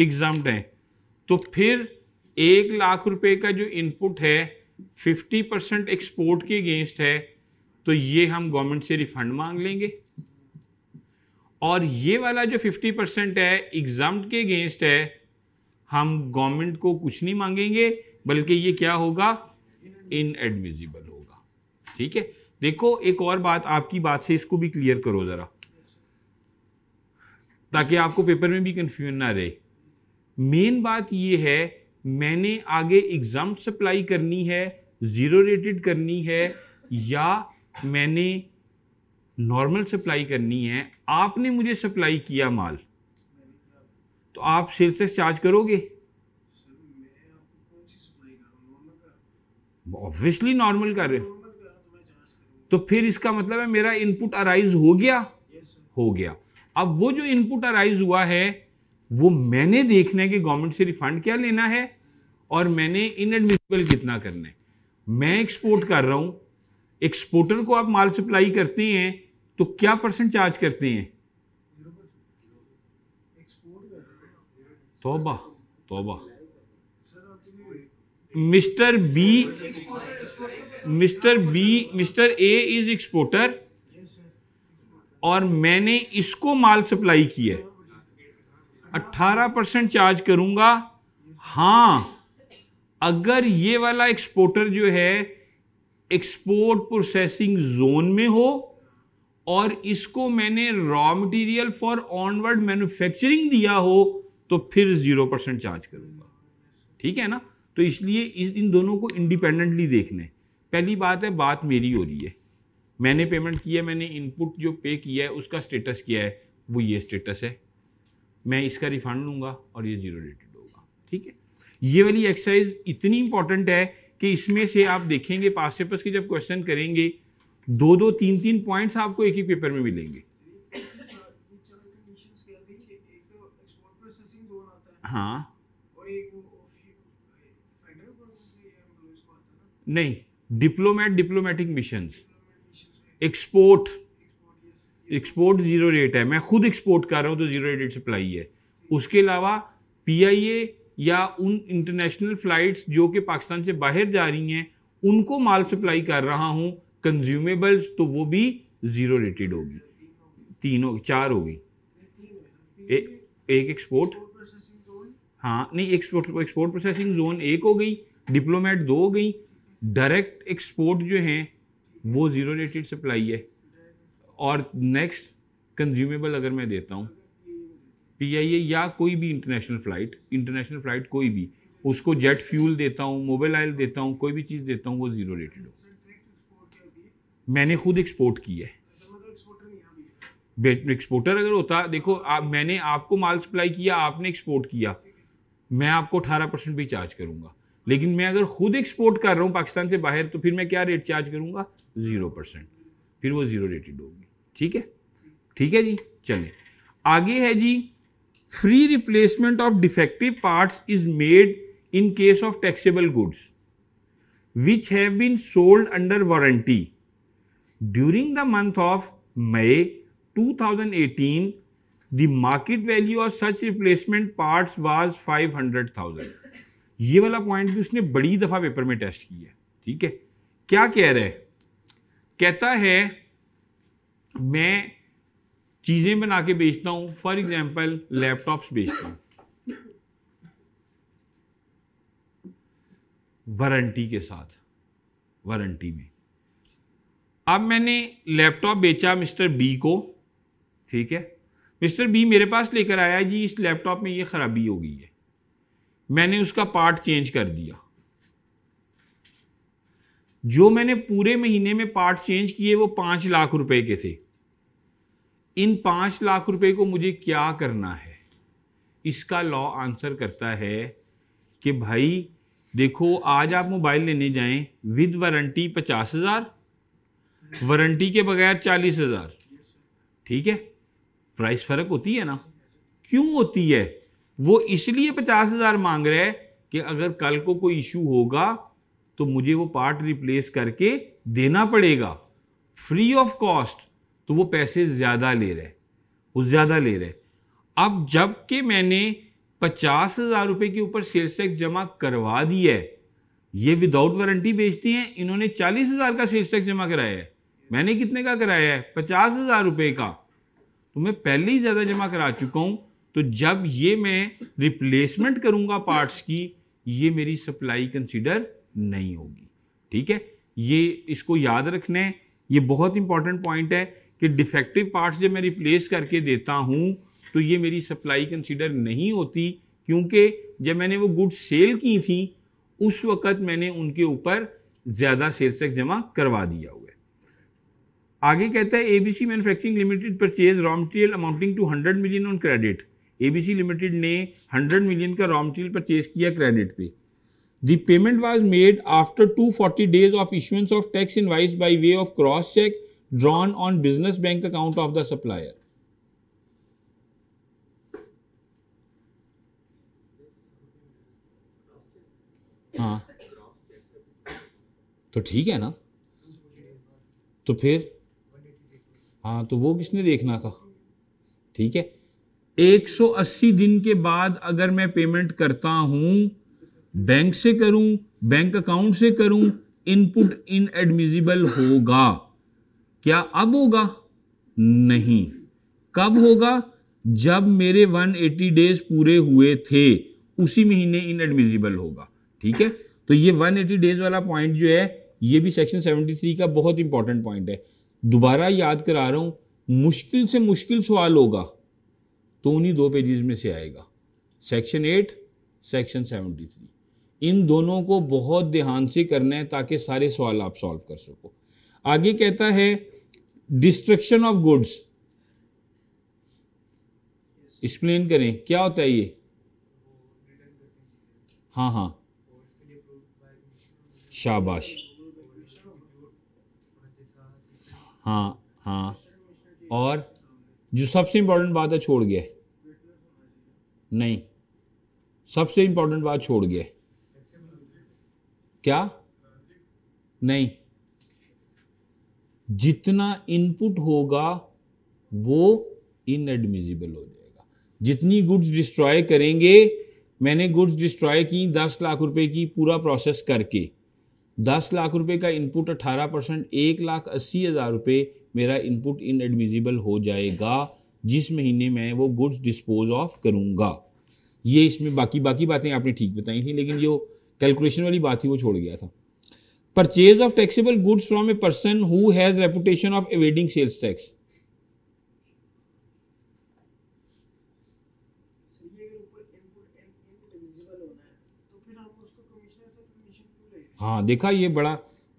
एग्जाम है तो फिर एक लाख रुपए का जो इनपुट है फिफ्टी परसेंट एक्सपोर्ट के अगेंस्ट है तो ये हम गवर्नमेंट से रिफंड मांग लेंगे और ये वाला जो फिफ्टी परसेंट है एग्जाम के अगेंस्ट है हम गवर्नमेंट को कुछ नहीं मांगेंगे बल्कि ये क्या होगा इन एडमिजिबल होगा ठीक है देखो एक और बात आपकी बात से इसको भी क्लियर करो ज़रा ताकि आपको पेपर में भी कंफ्यूजन ना रहे मेन बात ये है मैंने आगे एग्ज़ाम सप्लाई करनी है ज़ीरो रेटेड करनी है या मैंने नॉर्मल सप्लाई करनी है आपने मुझे सप्लाई किया माल आप आप सेल्स चार्ज करोगे ऑब्वियसली नॉर्मल कर रहे हो तो फिर इसका मतलब है मेरा इनपुट अराइज हो गया हो गया अब वो जो इनपुट अराइज हुआ है वो मैंने देखना है कि गवर्नमेंट से रिफंड क्या लेना है और मैंने इनएडमिसिबल कितना करना है मैं एक्सपोर्ट कर रहा हूं एक्सपोर्टर को आप माल सप्लाई करते हैं तो क्या परसेंट चार्ज करते हैं तोबा तोबा mister B mister B mister A is exporter और मैंने इसको माल सप्लाई किया अट्ठारह परसेंट चार्ज करूंगा हाँ अगर ये वाला एक्सपोर्टर जो है एक्सपोर्ट प्रोसेसिंग जोन में हो और इसको मैंने raw material for onward manufacturing दिया हो तो फिर ज़ीरो परसेंट चार्ज करूँगा ठीक है ना तो इसलिए इस इन दोनों को इंडिपेंडेंटली देखना है पहली बात है बात मेरी हो रही है मैंने पेमेंट किया मैंने इनपुट जो पे किया है उसका स्टेटस किया है वो ये स्टेटस है मैं इसका रिफंड लूंगा और ये ज़ीरो रेटेड होगा ठीक है ये वाली एक्सरसाइज इतनी इंपॉर्टेंट है कि इसमें से आप देखेंगे पास पेपर्स के जब क्वेश्चन करेंगे दो दो तीन तीन पॉइंट्स आपको एक ही पेपर में मिलेंगे हाँ नहीं diplomat diplomatic mission export export zero rate है मैं खुद एक्सपोर्ट कर रहा हूँ तो जीरो रेट सप्लाई है उसके अलावा पीआईए या उन इंटरनेशनल फ्लाइट्स जो कि पाकिस्तान से बाहर जा रही हैं उनको माल सप्लाई कर रहा हूँ कंज्यूमेबल्स तो वो भी ज़ीरो रेटेड होगी तीनों चार होगी एक एक्सपोर्ट हाँ नहीं एक्सपोर्ट एक्सपोर्ट प्रोसेसिंग जोन एक हो गई डिप्लोमेट दो हो गई डायरेक्ट एक्सपोर्ट जो हैं वो ज़ीरो रेटेड सप्लाई है और नेक्स्ट कंज्यूमेबल अगर मैं देता हूँ पी आई ए या कोई भी इंटरनेशनल फ़्लाइट इंटरनेशनल फ़्लाइट कोई भी उसको जेट फ्यूल देता हूँ मोबाइल ऑयल देता हूँ कोई भी चीज़ देता हूँ वो ज़ीरो रेटेड हो मैंने खुद एक्सपोर्ट किया है एक्सपोर्टर अगर होता देखो आप मैंने आपको माल सप्लाई किया आपने एक्सपोर्ट किया मैं आपको अठारह परसेंट भी चार्ज करूंगा लेकिन मैं अगर खुद एक्सपोर्ट कर रहा हूँ पाकिस्तान से बाहर तो फिर मैं क्या रेट चार्ज करूंगा ज़ीरो परसेंट फिर वो ज़ीरो रेटेड होगी ठीक है ठीक है जी चले आगे है जी free replacement of defective parts is made in case of taxable goods which have been sold under warranty during the month of May 2018 the market value of such replacement parts was 500,000 ये वाला point भी उसने बड़ी दफ़ा paper में test किया है ठीक है क्या कह रहा है कहता है मैं चीज़ें बना के बेचता हूं फॉर एग्जाम्पल लैपटॉप्स बेचता हूं वारंटी के साथ वारंटी में अब मैंने लैपटॉप बेचा मिस्टर बी को ठीक है मिस्टर बी मेरे पास लेकर आया जी इस लैपटॉप में ये ख़राबी हो गई है मैंने उसका पार्ट चेंज कर दिया जो मैंने पूरे महीने में पार्ट चेंज किए वो पाँच लाख रुपए के थे इन पाँच लाख रुपए को मुझे क्या करना है इसका लॉ आंसर करता है कि भाई देखो आज आप मोबाइल लेने जाएं विद वारंटी पचास हज़ार वारंटी के बगैर चालीस हज़ार ठीक है प्राइस फ़र्क होती है ना क्यों होती है वो इसलिए पचास हज़ार मांग रहे हैं कि अगर कल को कोई इशू होगा तो मुझे वो पार्ट रिप्लेस करके देना पड़ेगा फ्री ऑफ कॉस्ट तो वो पैसे ज़्यादा ले रहे वो ज़्यादा ले रहे अब जब मैंने पचास हज़ार रुपये के ऊपर सेल्स टैक्स जमा करवा दी है ये विदाउट वारंटी बेचती हैं इन्होंने चालीस हज़ार का सेल्स टैक्स जमा कराया है मैंने कितने का कराया है पचास हज़ार रुपये का तो मैं पहले ही ज़्यादा जमा करा चुका हूँ तो जब ये मैं रिप्लेसमेंट करूँगा पार्ट्स की ये मेरी सप्लाई कंसिडर नहीं होगी ठीक है ये इसको याद रखना है ये बहुत इंपॉर्टेंट पॉइंट है कि डिफेक्टिव पार्ट्स जब मैं रिप्लेस करके देता हूँ तो ये मेरी सप्लाई कंसिडर नहीं होती क्योंकि जब मैंने वो गुड सेल की थी उस वक़्त मैंने उनके ऊपर ज़्यादा सेल्स टैक्स जमा करवा दिया हुआ आगे कहता है ABC manufacturing limited purchase raw material amounting to hundred million on credit ABC limited ने हंड्रेड मिलियन का रॉ मटेरियल परचेज किया क्रेडिट पे the payment was made after two forty days of issuance of tax invoice by way of cross cheque drawn on business bank account of the supplier हाँ तो ठीक है ना तो फिर हाँ तो वो किसने देखना था ठीक है 180 दिन के बाद अगर मैं पेमेंट करता हूं बैंक से करूं बैंक अकाउंट से करूं इनपुट इन एडमिजिबल होगा क्या अब होगा नहीं कब होगा जब मेरे 180 डेज पूरे हुए थे उसी महीने इन एडमिजिबल होगा ठीक है तो ये 180 डेज वाला पॉइंट जो है ये भी सेक्शन 73 का बहुत इंपॉर्टेंट पॉइंट है दोबारा याद करा रहा हूँ मुश्किल से मुश्किल सवाल होगा तो उन्हीं दो पेजेस में से आएगा section eight section seventy three इन दोनों को बहुत ध्यान से करना है ताकि सारे सवाल आप सॉल्व कर सको आगे कहता है डिस्ट्रक्शन ऑफ गुड्स एक्सप्लेन करें क्या होता है ये हाँ हाँ शाबाश हाँ हाँ और जो सबसे इम्पोर्टेंट बात है छोड़ गया नहीं सबसे इम्पोर्टेंट बात छोड़ गया क्या नहीं जितना इनपुट होगा वो इनएडमिजिबल हो जाएगा जितनी गुड्स डिस्ट्रॉय करेंगे मैंने गुड्स डिस्ट्रॉय की दस लाख रुपए की पूरा प्रोसेस करके दस लाख रुपए का इनपुट अठारह परसेंट एक लाख अस्सी हज़ार रुपये मेरा इनपुट इनएडमिजिबल हो जाएगा जिस महीने मैं वो गुड्स डिस्पोज ऑफ करूँगा ये इसमें बाकी बाकी बातें आपने ठीक बताई थी लेकिन जो कैलकुलेशन वाली बात थी वो छोड़ गया था purchase of taxable goods from a person who has reputation of evading sales tax हाँ देखा ये बड़ा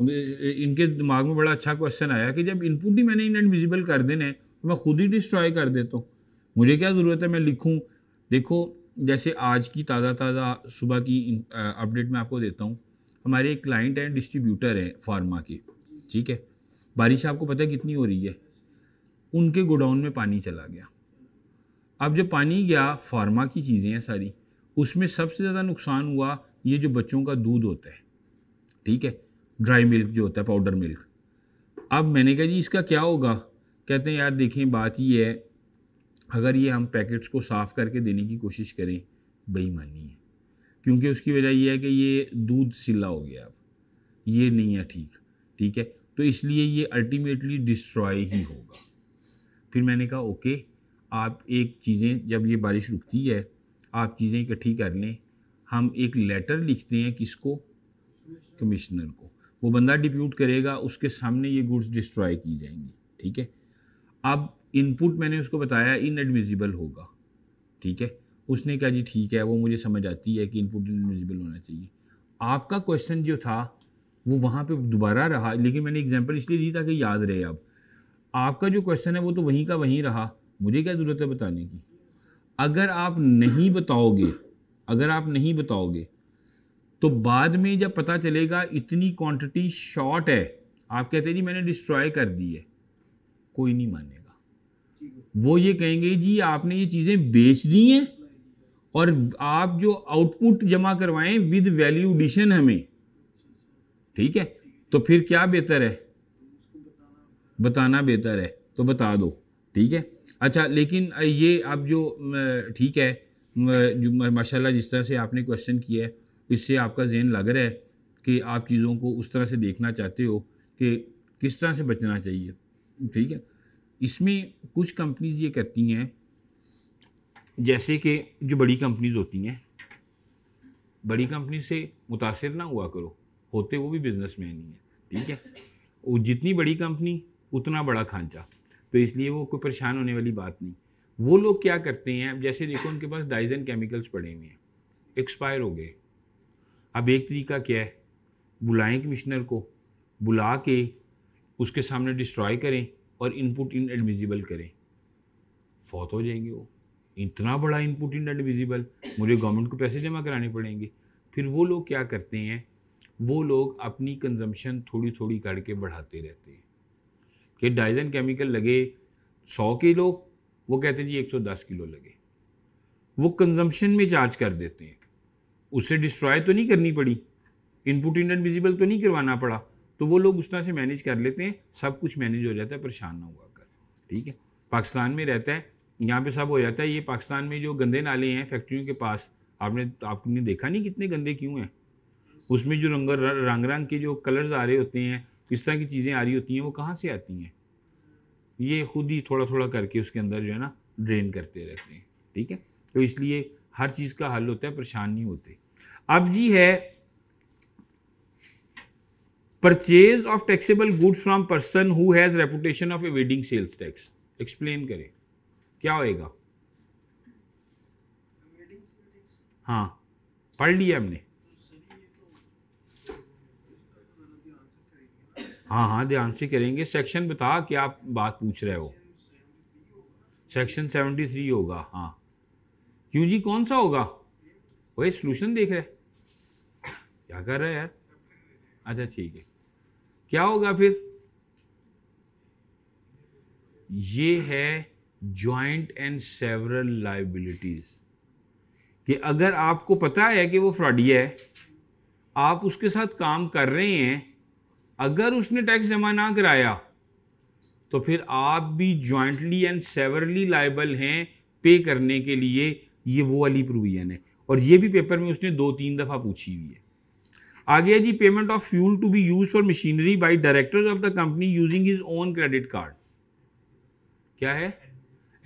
इनके दिमाग में बड़ा अच्छा क्वेश्चन आया कि जब इनपुट ही मैंने विजिबल कर देने तो मैं खुद ही डिस्ट्रॉय कर देता हूँ मुझे क्या ज़रूरत है मैं लिखूँ देखो जैसे आज की ताज़ा ताज़ा सुबह की अपडेट मैं आपको देता हूँ हमारे एक क्लाइंट हैं डिस्ट्रीब्यूटर हैं फार्मा के ठीक है बारिश आपको पता है कितनी हो रही है उनके गोडाउन में पानी चला गया अब जो पानी गया फार्मा की चीज़ें हैं सारी उसमें सबसे ज़्यादा नुकसान हुआ ये जो बच्चों का दूध होता है ठीक है ड्राई मिल्क जो होता है पाउडर मिल्क अब मैंने कहा जी इसका क्या होगा कहते हैं यार देखें बात ये है अगर ये हम पैकेट्स को साफ़ करके देने की कोशिश करें बेईमानी है क्योंकि उसकी वजह यह है कि ये दूध सिला हो गया अब ये नहीं है ठीक ठीक है तो इसलिए ये अल्टीमेटली डिस्ट्रॉय ही होगा फिर मैंने कहा ओके आप एक चीज़ें जब ये बारिश रुकती है आप चीज़ें इकट्ठी कर लें हम एक लेटर लिखते हैं किसको कमिश्नर को वो बंदा डिप्यूट करेगा उसके सामने ये गुड्स डिस्ट्रॉय की जाएंगी ठीक है अब इनपुट मैंने उसको बताया इनएडमिजिबल होगा ठीक है उसने कहा जी ठीक है वो मुझे समझ आती है कि इनपुट इनएडमिजिबल होना चाहिए आपका क्वेश्चन जो था वो वहाँ पे दोबारा रहा लेकिन मैंने एग्जांपल इसलिए दी ताकि याद रहे अब आपका जो क्वेश्चन है वो तो वहीं का वहीं रहा मुझे क्या ज़रूरत है बताने की अगर आप नहीं बताओगे अगर आप नहीं बताओगे तो बाद में जब पता चलेगा इतनी क्वांटिटी शॉर्ट है आप कहते हैं जी मैंने डिस्ट्रॉय कर दी है कोई नहीं मानेगा वो ये कहेंगे जी आपने ये चीज़ें बेच दी हैं और आप जो आउटपुट जमा करवाएं विद वैल्यू एडिशन हमें ठीक है तो फिर क्या बेहतर है बताना बेहतर है तो बता दो ठीक है अच्छा लेकिन ये आप जो ठीक है जो माशाल्लाह जिस तरह से आपने क्वेश्चन किया है इससे आपका जहन लग रहा है कि आप चीज़ों को उस तरह से देखना चाहते हो कि किस तरह से बचना चाहिए ठीक है इसमें कुछ कंपनीज ये करती हैं जैसे कि जो बड़ी कंपनीज होती हैं बड़ी कंपनी से मुतासर ना हुआ करो होते वो भी बिजनेस मैन ही हैं ठीक है वो जितनी बड़ी कंपनी उतना बड़ा खांचा तो इसलिए वो कोई परेशान होने वाली बात नहीं वो लोग क्या करते हैं जैसे देखो उनके पास डाइजन केमिकल्स पड़े हुए हैं एक्सपायर हो गए अब एक तरीका क्या है बुलाएं कमिश्नर को बुला के उसके सामने डिस्ट्रॉय करें और इनपुट इन एडमिजिबल करें फौत हो जाएंगे वो इतना बड़ा इनपुट इन एडमिजिबल मुझे गवर्नमेंट को पैसे जमा कराने पड़ेंगे फिर वो लोग क्या करते हैं वो लोग अपनी कंजम्पशन थोड़ी थोड़ी करके बढ़ाते रहते हैं कि डाइजन केमिकल लगे सौ किलो वो कहते हैं जी एक सौ दस किलो लगे वो कंजम्पशन में चार्ज कर देते हैं उससे डिस्ट्रॉय तो नहीं करनी पड़ी इनपुट इंडन विजिबल तो नहीं करवाना पड़ा तो वो लोग उस तरह से मैनेज कर लेते हैं सब कुछ मैनेज हो जाता है परेशान ना हुआ कर ठीक है पाकिस्तान में रहता है यहाँ पे सब हो जाता है ये पाकिस्तान में जो गंदे नाले हैं फैक्ट्रियों के पास आपने आपने देखा नहीं कितने गंदे क्यों हैं उसमें जो रंग रंग रंग के जो कलर्स आ रहे होते हैं किस तरह की चीज़ें आ रही होती हैं वो कहाँ से आती हैं ये खुद ही थोड़ा थोड़ा करके उसके अंदर जो है ना ड्रेन करते रहते हैं ठीक है तो इसलिए हर चीज़ का हल होता है परेशान नहीं होते अब जी है purchase of taxable goods from person who has reputation of evading sales tax explain करें क्या होएगा हाँ पढ़ लिया हमने हाँ हाँ ध्यान से करेंगे सेक्शन बता कि आप बात पूछ रहे हो सेक्शन सेवेंटी थ्री होगा हाँ क्यों जी कौन सा होगा वही सोल्यूशन देख रहे क्या कर रहे हैं यार अच्छा ठीक है क्या होगा फिर ये है ज्वाइंट एंड सेवरल लाइबिलिटीज कि अगर आपको पता है कि वो फ्रॉडी है आप उसके साथ काम कर रहे हैं अगर उसने टैक्स जमा ना कराया तो फिर आप भी ज्वाइंटली एंड सेवरली लाइबल हैं पे करने के लिए ये वो वाली प्रोविज़न है और ये भी पेपर में उसने दो तीन दफ़ा पूछी हुई है आगे जी payment of fuel to be use for machinery by directors of the company using his own credit card क्या है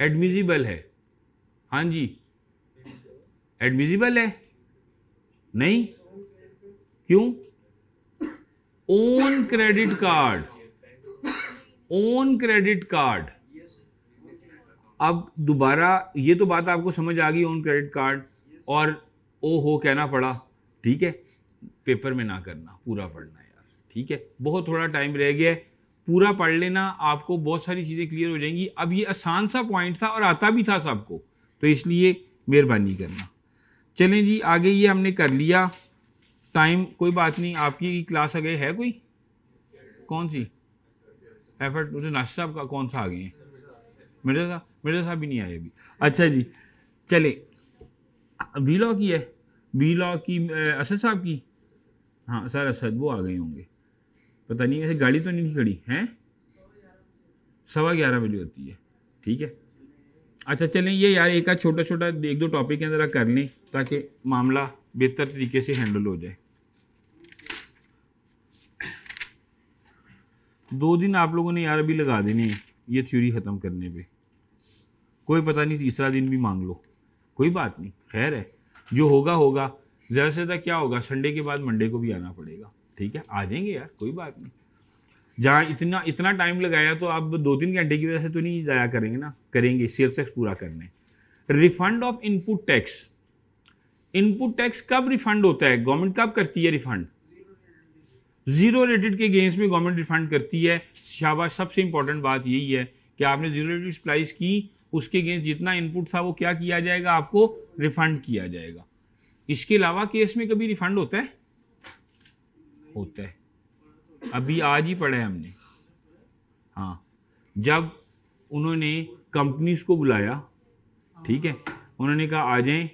एडमिजिबल है हाँ जी एडमिजिबल है नहीं क्यों own credit card own credit card अब दोबारा ये तो बात आपको समझ आ गई ओन क्रेडिट कार्ड और ओ हो कहना पड़ा ठीक है पेपर में ना करना पूरा पढ़ना यार ठीक है बहुत थोड़ा टाइम रह गया है पूरा पढ़ लेना आपको बहुत सारी चीज़ें क्लियर हो जाएंगी अब ये आसान सा पॉइंट था और आता भी था सबको तो इसलिए मेहरबानी करना चलें जी आगे ये हमने कर लिया टाइम कोई बात नहीं आपकी क्लास आगे है कोई कौन सी एफर्ट मुझे नाशिर साहब का कौन सा आ गए हैं मिर्जा साहब मिर्जा साहब भी नहीं आए अभी अच्छा जी चले बी लॉ की है बी लॉ की असद साहब की हाँ सर असद वो आ गए होंगे पता नहीं वैसे गाड़ी तो नहीं खड़ी हैं सवा ग्यारह बजे होती है ठीक है अच्छा चलें ये यार एक आध छोटा छोटा एक दो टॉपिक हैं ज़रा कर लें ताकि मामला बेहतर तरीके से हैंडल हो जाए दो दिन आप लोगों ने यार अभी लगा देने ये थ्योरी ख़त्म करने पे कोई पता नहीं तीसरा दिन भी मांग लो कोई बात नहीं खैर है जो होगा होगा ज़्यादा से ज़्यादा तो क्या होगा संडे के बाद मंडे को भी आना पड़ेगा ठीक है आ जाएंगे यार कोई बात नहीं जहाँ इतना इतना टाइम लगाया तो आप दो तीन घंटे की वजह से तो नहीं ज़ाया करेंगे ना करेंगे सेल्स टैक्स पूरा करने refund of input tax input tax कब रिफंड होता है गवर्नमेंट कब करती है रिफंड जीरो रेटेड के अगेंस्ट में गवर्नमेंट रिफंड करती है शाबाश सबसे इंपॉर्टेंट बात यही है कि आपने जीरो रेटेड सप्लाइज की उसके अगेंस्ट जितना इनपुट था वो क्या किया जाएगा आपको रिफंड किया जाएगा इसके अलावा केस में कभी रिफंड होता है होता है अभी आज ही पढ़ा है हमने हाँ जब उन्होंने कंपनीज को बुलाया ठीक है उन्होंने कहा आ जाएं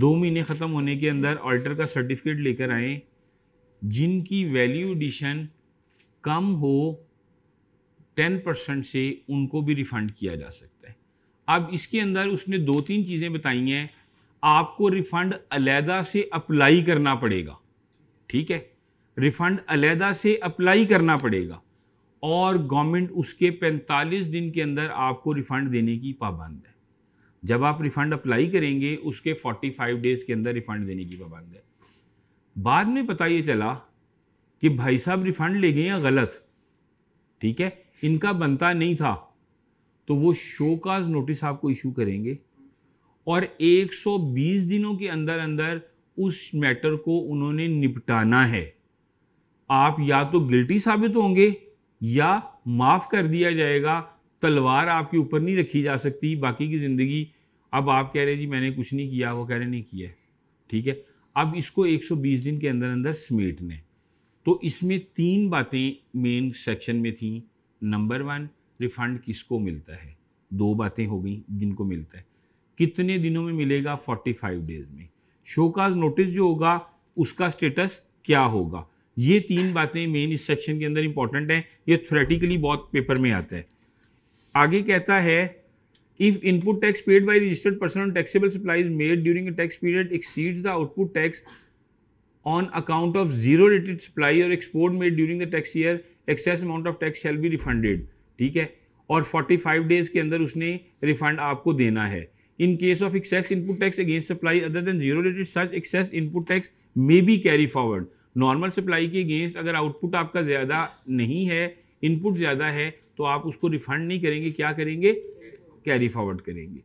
दो महीने ख़त्म होने के अंदर ऑल्टर का सर्टिफिकेट लेकर आए जिनकी वैल्यू एडिशन कम हो टेन परसेंट से उनको भी रिफ़ंड किया जा सकता है अब इसके अंदर उसने दो तीन चीज़ें बताई हैं आपको रिफ़ंड अलहदा से अप्लाई करना पड़ेगा ठीक है रिफ़ंड अलहदा से अप्लाई करना पड़ेगा और गवर्नमेंट उसके 45 दिन के अंदर आपको रिफ़ंड देने की पाबंद है जब आप रिफ़ंड अप्लाई करेंगे उसके 45 डेज़ के अंदर रिफ़ंड देने की पाबंद है बाद में पता ये चला कि भाई साहब रिफ़ंड ले गए या गलत ठीक है इनका बनता नहीं था तो वो शो काज नोटिस आपको इशू करेंगे और 120 दिनों के अंदर अंदर उस मैटर को उन्होंने निपटाना है आप या तो गिल्टी साबित होंगे या माफ़ कर दिया जाएगा तलवार आपके ऊपर नहीं रखी जा सकती बाकी की ज़िंदगी अब आप कह रहे जी मैंने कुछ नहीं किया वो कह रहे नहीं किया ठीक है अब इसको 120 दिन के अंदर अंदर समेट लें तो इसमें तीन बातें मेन सेक्शन में थी नंबर वन रिफंड किसको मिलता है दो बातें हो गई जिनको मिलता है कितने दिनों में मिलेगा फोर्टी फाइव डेज में शो काज नोटिस जो होगा उसका स्टेटस क्या होगा ये तीन बातें मेन इस सेक्शन के अंदर इंपॉर्टेंट हैं ये थ्रेटिकली बहुत पेपर में आता है आगे कहता है if input tax paid by registered person on taxable supplies made during tax period exceeds the output tax on account of zero rated supply और export made during the tax year excess amount of tax shall be refunded ठीक है और forty five days के अंदर उसने refund आपको देना है in case of excess input tax against supply other than zero rated such excess input tax may be carry forward normal supply के अगेंस्ट अगर आउटपुट आपका ज़्यादा नहीं है इनपुट ज़्यादा है तो आप उसको रिफंड नहीं करेंगे क्या करेंगे कैरी फॉरवर्ड करेंगे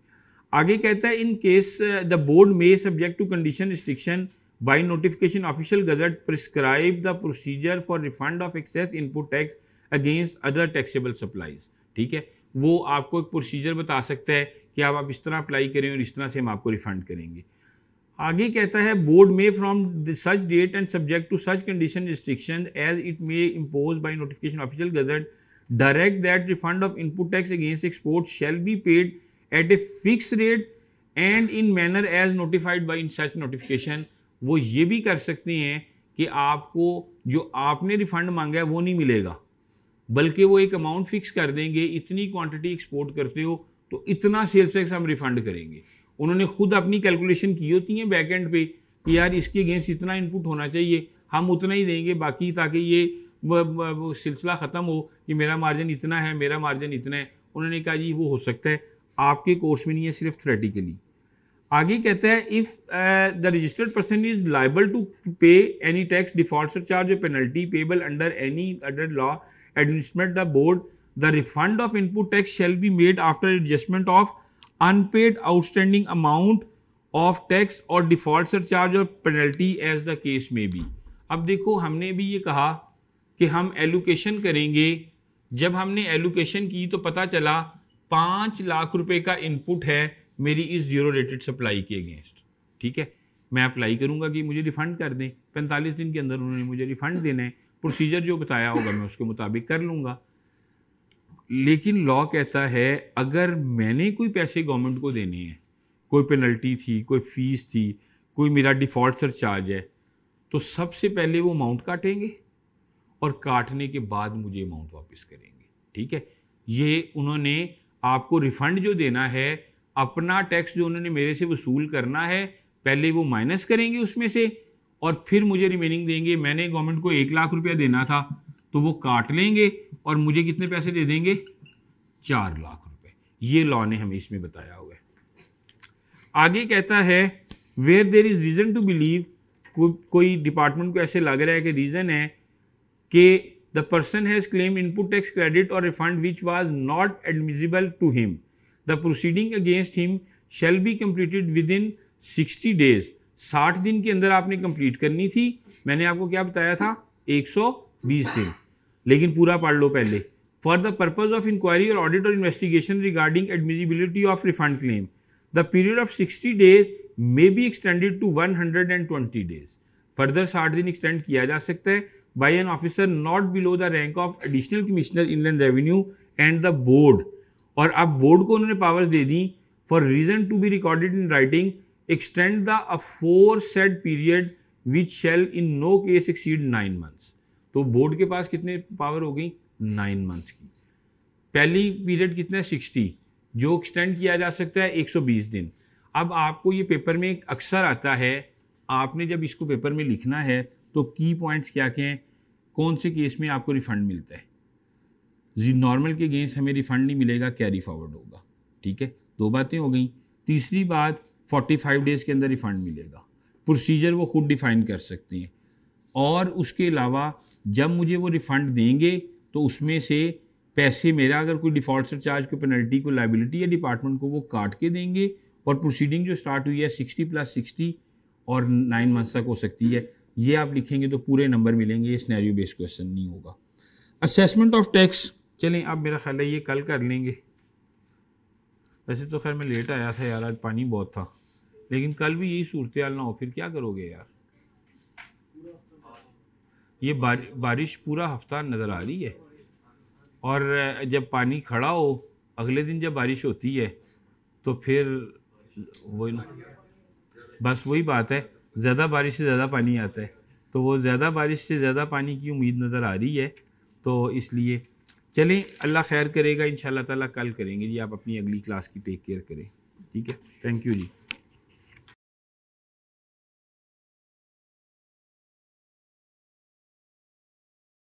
आगे कहता है in case the board may subject to condition restriction by notification official gazette prescribe the procedure for refund of excess input tax against other taxable supplies ठीक है वो आपको एक प्रोसीजर बता सकता है कि आप आप इस तरह अप्लाई करें और इस तरह से हम आपको रिफंड करेंगे आगे कहता है board may from such date and subject to such condition restriction as it may impose by notification official gazette direct that refund of input tax against export shall be paid at a fix rate and in manner as notified by in such notification वो ये भी कर सकते हैं कि आपको जो आपने रिफंड मांगा है वो नहीं मिलेगा बल्कि वो एक अमाउंट फिक्स कर देंगे इतनी क्वांटिटी एक्सपोर्ट करते हो तो इतना सेल्स टैक्स हम रिफंड करेंगे उन्होंने खुद अपनी कैलकुलेशन की होती है बैक एंड पे कि यार इसके अगेंस्ट इतना इनपुट होना चाहिए हम उतना ही देंगे बाकी ताकि ये सिलसिला ख़त्म हो कि मेरा मार्जिन इतना है मेरा मार्जिन इतना है उन्होंने कहा जी वो हो सकता है आपके कोर्स में नहीं है सिर्फ थ्रेटिकली आगे कहता है if the registered person is liable to pay any tax default charge penalty payable under any under law administrate the board the refund of input tax shall be made after adjustment of unpaid outstanding amount of tax और default surcharge और penalty as the case में भी अब देखो हमने भी ये कहा कि हम एलोकेशन करेंगे जब हमने एलोकेशन की तो पता चला पाँच लाख रुपए का इनपुट है मेरी इस जीरो रेटेड सप्लाई के अगेंस्ट ठीक है मैं अप्लाई करूंगा कि मुझे रिफंड कर दें पैंतालीस दिन के अंदर उन्होंने मुझे रिफंड देना है प्रोसीजर जो बताया होगा मैं उसके मुताबिक कर लूँगा लेकिन लॉ कहता है अगर मैंने कोई पैसे गवर्नमेंट को देने हैं कोई पेनल्टी थी कोई फ़ीस थी कोई मेरा डिफ़ॉल्ट सरचार्ज है तो सबसे पहले वो अमाउंट काटेंगे और काटने के बाद मुझे अमाउंट वापस करेंगे ठीक है ये उन्होंने आपको रिफ़ंड जो देना है अपना टैक्स जो उन्होंने मेरे से वसूल करना है पहले वो माइनस करेंगे उसमें से और फिर मुझे रिमेनिंग देंगे मैंने गवर्नमेंट को एक लाख रुपया देना था तो वो काट लेंगे और मुझे कितने पैसे दे देंगे चार लाख रुपए ये लॉ ने हमें इसमें बताया हुआ है आगे कहता है where there is reason to believe कोई डिपार्टमेंट को ऐसे लग रहा है कि रीज़न है कि the person has claim input tax credit और refund which was not admissible to him the proceeding against him shall be completed within sixty days साठ दिन के अंदर आपने कंप्लीट करनी थी मैंने आपको क्या बताया था एक सौ बीस दिन लेकिन पूरा पढ़ लो पहले for the purpose of inquiry और ऑडिट और investigation regarding admissibility of refund claim the period of sixty days may be extended to one hundred and twenty days further साठ दिन एक्सटेंड किया जा सकता है by an officer not below the rank of additional commissioner Indian revenue and the board और अब board को उन्होंने पावर्स दे दी for reason to be recorded in writing extend the said period which shall in no case exceed nine months तो board के पास कितने पावर हो गई नाइन मंथ्स की पहली पीरियड कितना है सिक्सटी जो एक्सटेंड किया जा सकता है एक सौ बीस दिन अब आपको ये पेपर में अक्सर आता है आपने जब इसको पेपर में लिखना है तो की पॉइंट्स क्या क्या हैं कौन से केस में आपको रिफंड मिलता है जी नॉर्मल के अगेंस्ट हमें रिफंड नहीं मिलेगा कैरी फॉरवर्ड होगा ठीक है दो बातें हो गई तीसरी बात फोर्टी फाइव डेज़ के अंदर रिफ़ंड मिलेगा प्रोसीजर वो खुद डिफ़ाइन कर सकते हैं और उसके अलावा जब मुझे वो रिफ़ंड देंगे तो उसमें से पैसे मेरा अगर कोई डिफ़ॉल्ट चार्ज को पेनल्टी को लाइबिलिटी या डिपार्टमेंट को वो काट के देंगे और प्रोसीडिंग जो स्टार्ट हुई है सिक्सटी प्लस सिक्सटी और नाइन मंथ्स तक हो सकती है ये आप लिखेंगे तो पूरे नंबर मिलेंगे ये स्नैरियो बेस्ड क्वेश्चन नहीं होगा असेसमेंट ऑफ टैक्स चलें आप मेरा ख्याल है ये कल कर लेंगे वैसे तो खैर मैं लेट आया था यार आज पानी बहुत था लेकिन कल भी यही सूरत हाल ना हो फिर क्या करोगे यार ये बार, बारिश पूरा हफ्ता नज़र आ रही है और जब पानी खड़ा हो अगले दिन जब बारिश होती है तो फिर वही बस वही बात है ज़्यादा बारिश से ज़्यादा पानी आता है तो वो ज़्यादा बारिश से ज़्यादा पानी की उम्मीद नज़र आ रही है तो इसलिए चलें अल्लाह खैर करेगा इन ताला कल करेंगे जी आप अपनी अगली क्लास की टेक केयर करें ठीक है थैंक यू जी